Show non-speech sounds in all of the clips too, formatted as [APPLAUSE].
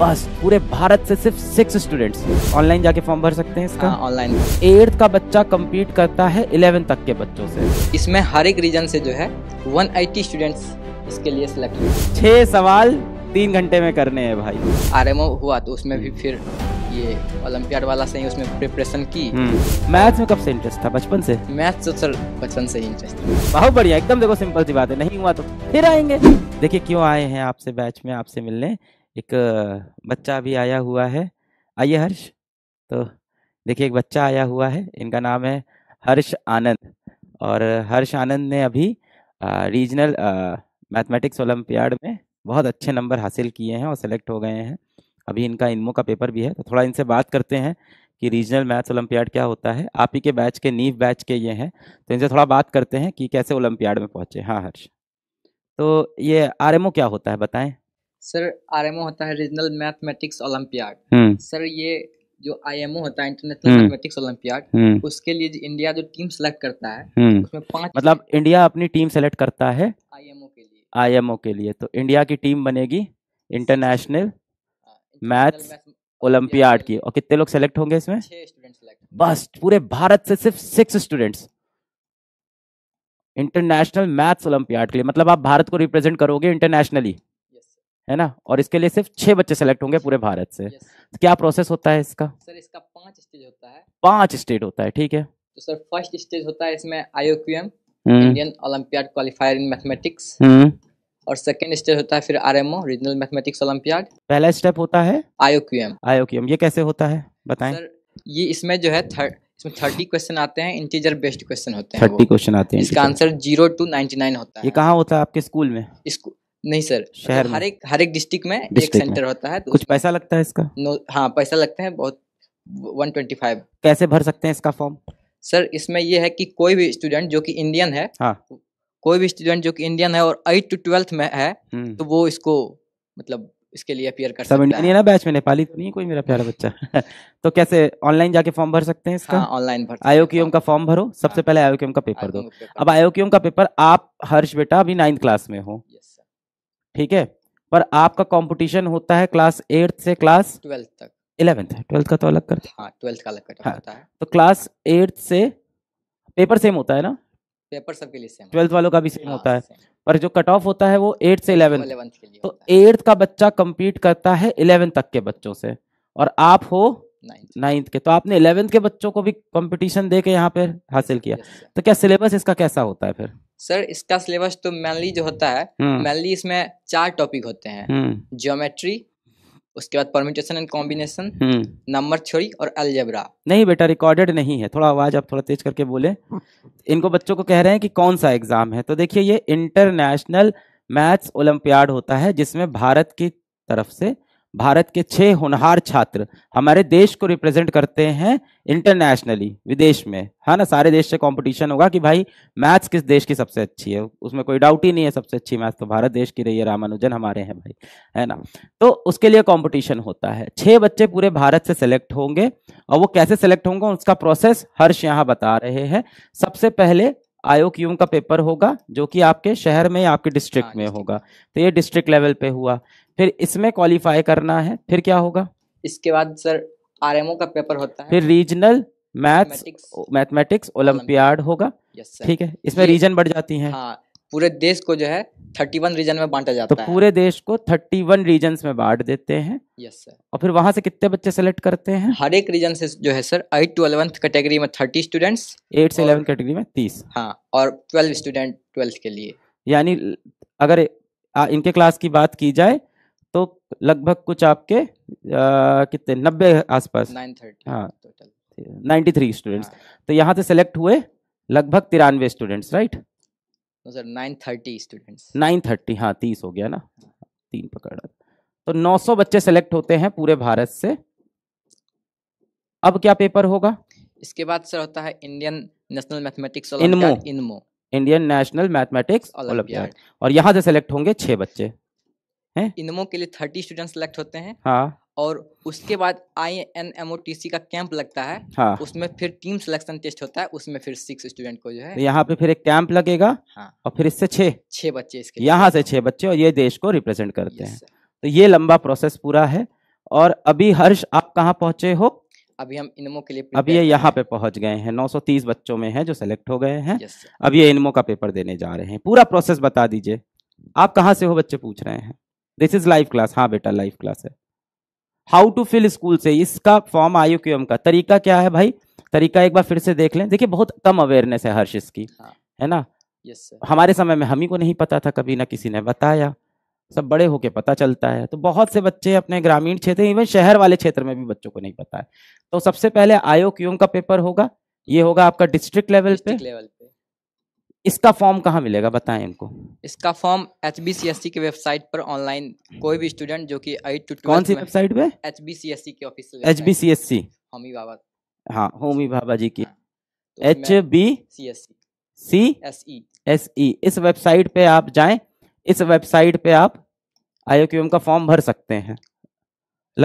बस पूरे भारत से सिर्फ सिक्स स्टूडेंट्स ऑनलाइन जाके फॉर्म भर सकते हैं इसका ऑनलाइन हाँ, एट्थ का बच्चा कम्पीट करता है इलेवन तक के बच्चों से इसमें हर एक रीजन से जो है वन एट्टी स्टूडेंट्स इसके लिए सिलेक्ट छह सवाल तीन घंटे में करने हैं भाई आरएमओ हुआ तो उसमें भी फिर ये ओलम्पियाड वाला सही उसमें प्रिपरेशन की मैथ्स हम्म। में कब से इंटरेस्ट था बचपन से मैथ्स तो सर बचपन से ही इंटरेस्ट था बहुत बढ़िया एकदम देखो सिंपल सी बात है नहीं हुआ तो फिर आएंगे देखिए क्यों आए हैं आपसे बैच में आपसे मिलने एक बच्चा अभी आया हुआ है आइए हर्ष तो देखिए एक बच्चा आया हुआ है इनका नाम है हर्ष आनंद और हर्ष आनंद ने अभी रीजनल मैथमेटिक्स ओलम्पियाड में बहुत अच्छे नंबर हासिल किए हैं और सेलेक्ट हो गए हैं अभी इनका इनमो का पेपर भी है तो थोड़ा इनसे बात करते हैं कि रीजनल मैथ्स ओलम्पियाड क्या होता है आप ही के बैच के नीव बैच के ये हैं तो इनसे थोड़ा बात करते हैं कि कैसे ओलम्पियाड में पहुँचे हाँ हर्ष तो ये आर क्या होता है बताएं सर आरएमओ होता है रीजनल मैथमेटिक्स ओलंपियाड सर ये जो ओ होता है इंटरनेशनल मैथमेटिक्स ओलम्पियाड उसके लिए इंडिया जो टीम सेलेक्ट करता है हम्म। उसमें पांच मतलब इंडिया अपनी टीम सेलेक्ट करता है ओ के लिए ओ के लिए तो इंडिया की टीम बनेगी इंटरनेशनल मैथ ओलंपियाड की और कितने लोग सेलेक्ट होंगे इसमें बस पूरे भारत से सिर्फ six students international maths olympiad के लिए मतलब आप भारत को रिप्रेजेंट करोगे इंटरनेशनली है ना और इसके लिए सिर्फ छह बच्चे सेलेक्ट होंगे पूरे भारत से तो क्या प्रोसेस होता है इसका सर इसका पांच स्टेज होता है पांच स्टेट होता है ठीक है तो सर फर्स्ट स्टेज होता है इसमें IOQM Indian olympiad qualifier in mathematics और सेकेंड स्टेज होता है फिर R M O regional mathematics olympiad पहला स्टेप होता है आईओक्यूएम आईओक्यूएम ये कैसे होता है बताए सर ये इसमें जो है थर्ड इसमें थर्टी क्वेश्चन आते हैं इंटीजर बेस्ड क्वेश्चन होते हैं थर्टी क्वेश्चन आते हैं इसका answer zero to ninety nine होता है ये कहाँ होता है आपके स्कूल में नहीं सर मतलब शहर हर एक हर एक डिस्ट्रिक्ट में एक सेंटर होता है तो कुछ पैसा लगता है इसका नो हाँ पैसा लगता है बहुत 125 कैसे भर सकते हैं इसका फॉर्म सर इसमें यह है कि कोई भी स्टूडेंट जो कि इंडियन है हाँ। कोई भी स्टूडेंट जो कि इंडियन है और एट टू ट्वेल्थ में है हम्म। तो वो इसको मतलब इसके लिए अपियर कर सब सकता है ना बैच में नेपाली तो नहीं कोई मेरा प्यारा बच्चा [LAUGHS] तो कैसे ऑनलाइन जाके फॉर्म भर सकते हैं इसका ऑनलाइन हाँ, भर आयोक्यूम का फॉर्म भरो सबसे हाँ। पहले आयोक्यूम का पेपर दो अब आयोक्यूम का पेपर आप हर्ष बेटा अभी नाइन्थ क्लास में हो ठीक है पर आपका कंपटीशन होता है क्लास एट्थ से क्लास ट्वेल्थ तक इलेवेंथ ट्वेल्थ का तो अलग कर ट्वेल्थ हाँ, का अलग करता हाँ, तो क्लास एट्थ से पेपर सेम होता है ना पेपर सबके लिए सेम ट्वेल्थ वालों का भी सेम हाँ, होता है पर जो कट ऑफ होता है वो एट्थ से इलेवेंथ तो एट्थ का बच्चा कम्पीट करता है इलेवेंथ तक के बच्चों से और आप हो नाइन्थ के तो आपने इलेवेंथ के बच्चों को भी कंपटीशन दे के यहाँ पे हासिल किया तो क्या सिलेबस इसका कैसा होता है फिर सर इसका सिलेबस तो मेनली जो होता है हम्म। मेनली इसमें चार टॉपिक होते हैं ज्योमेट्री हम्म। उसके बाद permutation and combination number theory और अलजेबरा नहीं बेटा रिकॉर्डेड नहीं है थोड़ा आवाज आप थोड़ा तेज करके बोले इनको बच्चों को कह रहे हैं कि कौन सा एग्जाम है तो देखिए ये इंटरनेशनल मैथ्स ओलंपियाड होता है जिसमें भारत की तरफ से भारत के छह होनहार छात्र हमारे देश को रिप्रेजेंट करते हैं इंटरनेशनली विदेश में है हाँ ना सारे देश से कंपटीशन होगा कि भाई मैथ्स किस देश की सबसे अच्छी है उसमें कोई डाउट ही नहीं है सबसे अच्छी मैथ्स तो भारत देश की रही है रामानुजन हमारे हैं भाई है ना तो उसके लिए कॉम्पिटिशन होता है छह बच्चे पूरे भारत से सेलेक्ट होंगे और वो कैसे सेलेक्ट होंगे उसका प्रोसेस हर्ष यहाँ बता रहे हैं सबसे पहले आयोक्यूम का पेपर होगा जो कि आपके शहर में या आपके डिस्ट्रिक्ट हाँ, में होगा तो ये डिस्ट्रिक्ट लेवल पे हुआ फिर इसमें क्वालिफाई करना है फिर क्या होगा इसके बाद सर आर का पेपर होता है फिर रीजनल मैथ्स मैथमेटिक्स ओलंपियाड होगा ठीक है इसमें रीजन बढ़ जाती है हाँ, पूरे देश को जो है थर्टी वन रीजन में बांटा जाता तो है पूरे देश को थर्टी वन रीजन में बांट देते हैं यस सर और फिर वहां से कितने बच्चे सेलेक्ट करते हैं हर एक रीजन से जो है sir eight to eleventh category में थर्टी स्टूडेंट्स एट से इलेवन कैटेगरी में तीस हाँ और ट्वेल्व स्टूडेंट ट्वेल्थ के लिए यानी अगर इनके क्लास की बात की जाए तो लगभग कुछ आपके कितने नब्बे आसपास नाइन थर्टी हाँ टोटल नाइन्टी थ्री स्टूडेंट्स तो यहाँ से सेलेक्ट हुए लगभग तिरानवे स्टूडेंट्स right sir nine thirty students nine thirty हाँ तीस हो गया ना तीन पकड़ तो नौ सौ बच्चे सेलेक्ट होते हैं पूरे भारत से अब क्या पेपर होगा इसके बाद सर होता है Indian national mathematics INMO INMO Indian national mathematics olympiad और यहाँ से सेलेक्ट होंगे छह बच्चे हैं इनमो के लिए थर्टी स्टूडेंट सेलेक्ट होते हैं हाँ और उसके बाद I N M O T C का कैंप लगता है हाँ। उसमें फिर टीम सिलेक्शन टेस्ट होता है उसमें फिर सिक्स स्टूडेंट को जो है यहाँ पे फिर एक कैंप लगेगा हाँ। और फिर इससे छः छह बच्चे इसके यहाँ से छह बच्चे और ये देश को रिप्रेजेंट करते हैं तो ये लंबा प्रोसेस पूरा है और अभी हर्ष आप कहाँ पहुंचे हो अभी हम इनमो के लिए अभी ये यहाँ पे पहुंच गए हैं 930 बच्चों में हैं जो सेलेक्ट हो गए हैं अब ये इनमो का पेपर देने जा रहे हैं पूरा प्रोसेस बता दीजिए आप कहाँ से हो बच्चे पूछ रहे हैं दिस इज लाइव क्लास हाँ बेटा लाइव क्लास है हाउ टू फिल स्कूल से इसका फॉर्म आयु क्यूएम का तरीका क्या है भाई तरीका एक बार फिर से देख लें देखिए बहुत कम अवेयरनेस है हर्ष इसकी हाँ। है ना यस सर हमारे समय में हम ही को नहीं पता था कभी ना किसी ने बताया सब बड़े होके पता चलता है तो बहुत से बच्चे अपने ग्रामीण क्षेत्र इवन शहर वाले क्षेत्र में भी बच्चों को नहीं पता है तो सबसे पहले आयो क्यूम का पेपर होगा ये होगा आपका डिस्ट्रिक्ट लेवल पे लेवल इसका फॉर्म कहाँ मिलेगा बताएं इनको इसका form H B C S C की वेबसाइट पर ऑनलाइन कोई भी स्टूडेंट जो कि एट टू कौन सी वेबसाइट पे H B C S C की office H B C S C Homi Bhabha हाँ होमी बाबा जी की H B C S C C S E S E इस वेबसाइट पे आप जाएं इस वेबसाइट पे आप आईओ आई का फॉर्म भर सकते हैं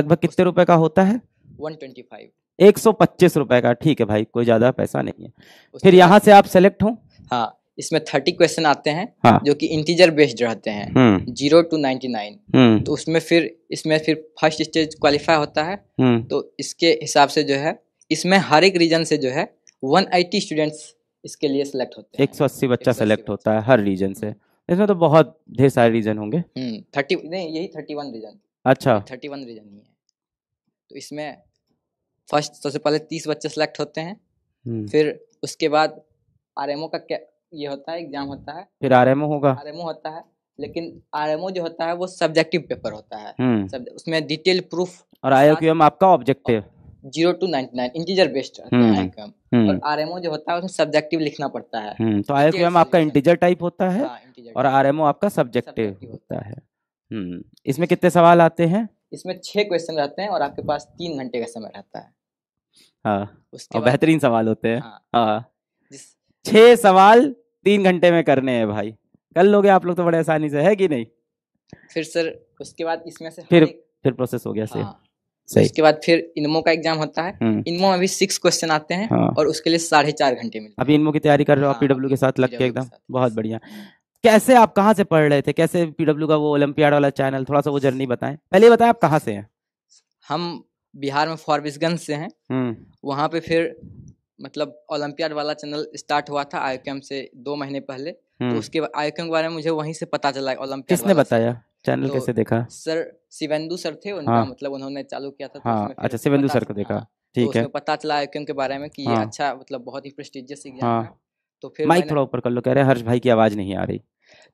लगभग कितने रुपए का होता है 125 125 रुपए का ठीक है भाई कोई ज्यादा पैसा नहीं है फिर यहाँ से आप सेलेक्ट हो हाँ इसमें थर्टी क्वेश्चन आते हैं हाँ. जो कि इंटीजर बेस्ड रहते हैं जीरो टू नाइनटी नाइन तो उसमें फिर इसमें फिर फर्स्ट स्टेज क्वालिफाई होता है हम्म। तो इसके हिसाब से जो है इसमें हर एक रीजन से जो है वन आई स्टूडेंट्स इसके लिए सिलेक्ट होते हैं एक सौ अस्सी बच्चा सेलेक्ट होता है हर रीजन से इसमें तो बहुत ढेर सारे रीजन होंगे थर्टी हम्म, नहीं यही थर्टी वन रीजन अच्छा थर्टी वन रीजन ही है तो इसमें फर्स्ट सबसे पहले तीस बच्चे सेलेक्ट होते हैं हम्म। फिर उसके बाद आर का ये होता है एग्जाम होता है फिर आर होगा आर होता है लेकिन आर जो होता है वो सब्जेक्टिव पेपर होता है हम्म। उसमें डिटेल प्रूफ और आई आपका objective zero to ninety nine integer based M O जो होता है उसमें सब्जेक्टिव लिखना पड़ता है हम्म, तो आई आपका इंटीजर टाइप होता है हाँ, और आर आपका सब्जेक्टिव होता है हम्म, इसमें कितने सवाल आते हैं इसमें छह क्वेश्चन रहते हैं और आपके पास तीन घंटे का समय रहता है हाँ बेहतरीन सवाल होते हैं हाँ, हाँ। छह सवाल तीन घंटे में करने हैं भाई कर लोगे आप लोग तो बड़े आसानी से है कि नहीं फिर सर उसके बाद इसमें से फिर फिर प्रोसेस हो गया हाँ। सर उसके बाद फिर इनमो का एग्जाम होता है हम्म। इनमो में भी सिक्स क्वेश्चन आते हैं हाँ। और उसके लिए साढ़े चार घंटे मिलते अभी इनमो की तैयारी कर रहे हो आप पीडब्ल्यू हाँ। के साथ लग के एकदम बहुत बढ़िया कैसे आप कहाँ से पढ़ रहे थे कैसे पीडब्ल्यू का वो ओलंपियाड वाला चैनल थोड़ा सा वो जर्नी बताएं पहले बताएं आप कहाँ से हैं हम बिहार में फॉरबिसगंज से हैं हम्म। वहाँ पे फिर मतलब ओलंपियाड वाला चैनल स्टार्ट हुआ था आईकेम से दो महीने पहले तो हम्म। उसके आईकेम के बारे में मुझे वहीं से पता चला ओलंपियाड किसने बताया चैनल तो कैसे देखा सर शिवेंदु सर थे उनका हाँ। मतलब उन्होंने चालू किया था तो हाँ, अच्छा शिवेंदु सर को देखा तो ठीक है पता चला आईकेम के बारे में कि ये हाँ। अच्छा मतलब बहुत ही प्रेस्टिजियस एग्जाम हाँ। है तो फिर माइक थोड़ा ऊपर कर लो कह रहे हर्ष भाई की आवाज नहीं आ रही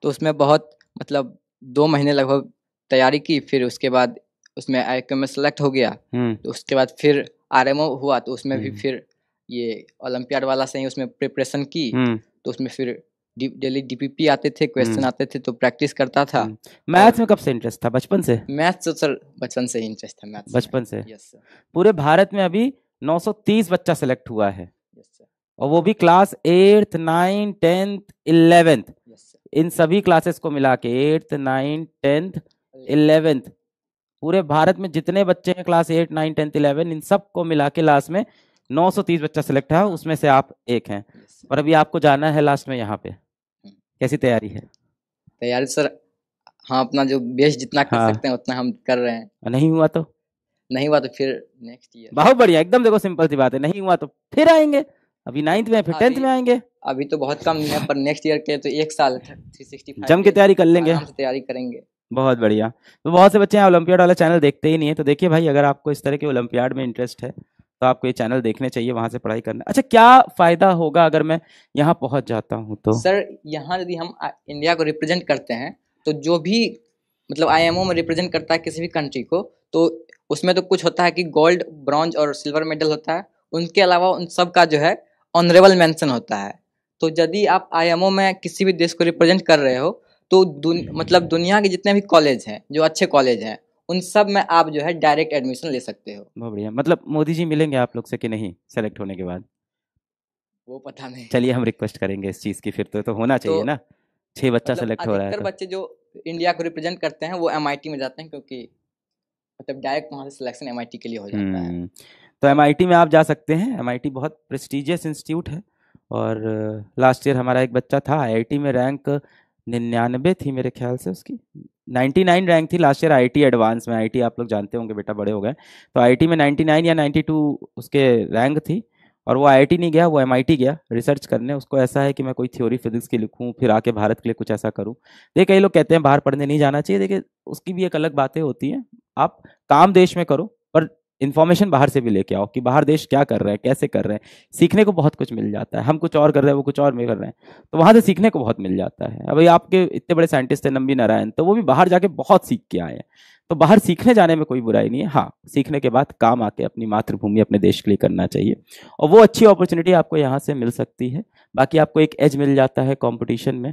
तो उसमें बहुत मतलब दो महीने लगभग तैयारी की फिर उसके बाद उसमें आईकेम में सेलेक्ट हो गया हम्म। तो उसके बाद फिर आरएमओ हुआ तो उसमें भी हम्म। फिर ये ओलम्पियाड वाला सही उसमें प्रिपरेशन की हम्म। तो उसमें फिर डेली डीपीपी आते थे क्वेश्चन हम्म। आते थे तो प्रैक्टिस करता था मैथ्स हम्म। में कब से इंटरेस्ट था बचपन से मैथ्स तो सर बचपन से ही इंटरेस्ट था मैथ्स बचपन से यस पूरे भारत में अभी 930 बच्चा सेलेक्ट हुआ है और वो भी class eighth nine tenth eleventh इन सभी क्लासेस को मिला के एट्थ नाइन टेंथ इलेवेंथ पूरे भारत में जितने बच्चे हैं class eight nine tenth eleven इन सब को मिला के लास्ट में 930 बच्चा सिलेक्ट है उसमें से आप एक हैं और अभी आपको जाना है लास्ट में यहाँ पे hmm. कैसी तैयारी है तैयारी तो सर हाँ अपना जो बेस्ट जितना कर हाँ। सकते हैं उतना हम कर रहे हैं नहीं हुआ तो नहीं हुआ तो फिर नेक्स्ट ईयर बहुत बढ़िया एकदम देखो सिंपल सी बात है नहीं हुआ तो फिर आएंगे अभी नाइन्थ में फिर टेंथ हाँ, में आएंगे अभी तो बहुत कम है पर नेक्स्ट ईयर के तो एक साल थ्री जम के तैयारी कर लेंगे तैयारी करेंगे बहुत बढ़िया तो बहुत से बच्चे हैं ओलंपियाड वाला चैनल देखते ही नहीं है तो देखिए भाई अगर आपको इस तरह के ओलंपियाड में इंटरेस्ट है तो आपको ये चैनल देखने चाहिए वहाँ से पढ़ाई करना अच्छा क्या फ़ायदा होगा अगर मैं यहाँ पहुँच जाता हूँ तो सर यहाँ यदि हम इंडिया को रिप्रेजेंट करते हैं तो जो भी मतलब आई में रिप्रेजेंट करता है किसी भी कंट्री को तो उसमें तो कुछ होता है कि गोल्ड ब्रॉन्ज और सिल्वर मेडल होता है उनके अलावा उन सब का जो है ऑनरेबल मेंशन होता है तो यदि आप आई में किसी भी देश को रिप्रेजेंट कर रहे हो तो दुन, मतलब दुनिया के जितने भी कॉलेज हैं जो अच्छे कॉलेज हैं उन सब में आप जो है डायरेक्ट एडमिशन ले सकते हो बहुत बढ़िया मतलब मोदी जी मिलेंगे आप लोग से कि नहीं सेलेक्ट होने के बाद वो पता नहीं चलिए हम रिक्वेस्ट करेंगे इस चीज़ की फिर तो, तो होना तो चाहिए तो, ना छह बच्चा मतलब सेलेक्ट हो रहा है तो। बच्चे जो इंडिया को रिप्रेजेंट करते हैं वो एम में जाते हैं क्योंकि मतलब डायरेक्ट वहाँ से सिलेक्शन एम के लिए हो जाता है हम्म, तो एम में आप जा सकते हैं एम बहुत प्रेस्टिजियस इंस्टीट्यूट है और लास्ट ईयर हमारा एक बच्चा था आई में रैंक निन्यानवे थी मेरे ख्याल से उसकी 99 रैंक थी लास्ट ईयर आईटी एडवांस में आईटी आप लोग जानते होंगे बेटा बड़े हो गए तो आईटी में 99 या 92 उसके रैंक थी और वो आईआईटी नहीं गया वो एमआईटी गया रिसर्च करने उसको ऐसा है कि मैं कोई थ्योरी फिजिक्स की लिखूँ फिर आके भारत के लिए कुछ ऐसा करूँ देखिए कई लोग कहते हैं बाहर पढ़ने नहीं जाना चाहिए देखिए उसकी भी एक अलग बातें होती हैं आप काम देश में करो इन्फॉर्मेशन बाहर से भी लेके आओ कि बाहर देश क्या कर रहे हैं कैसे कर रहे हैं सीखने को बहुत कुछ मिल जाता है हम कुछ और कर रहे हैं वो कुछ और में कर रहे हैं तो वहाँ से सीखने को बहुत मिल जाता है अभी आपके इतने बड़े साइंटिस्ट हैं नंबी नारायण तो वो भी बाहर जाके बहुत सीख के आए हैं तो बाहर सीखने जाने में कोई बुराई नहीं है हाँ सीखने के बाद काम आके अपनी मातृभूमि अपने देश के लिए करना चाहिए और वो अच्छी अपॉर्चुनिटी आपको यहाँ से मिल सकती है बाकी आपको एक एज मिल जाता है कॉम्पिटिशन में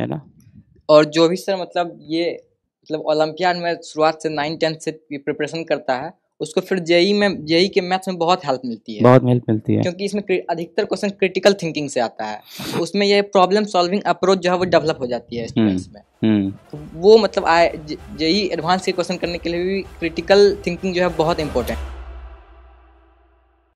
है ना और जो भी सर मतलब ये मतलब ओलंपियाड में शुरुआत से नाइन टेंथ से प्रिपरेशन करता है उसको फिर जेई में जेई के मैथ्स में बहुत हेल्प मिलती है बहुत हेल्प मिलती है क्योंकि इसमें अधिकतर क्वेश्चन क्रिटिकल थिंकिंग से आता है उसमें ये प्रॉब्लम सॉल्विंग अप्रोच जो है वो डेवलप हो जाती है स्टूडेंट्स हम्म, में हम्म। तो वो मतलब आए जेई एडवांस के क्वेश्चन करने के लिए भी क्रिटिकल थिंकिंग जो है बहुत इंपॉर्टेंट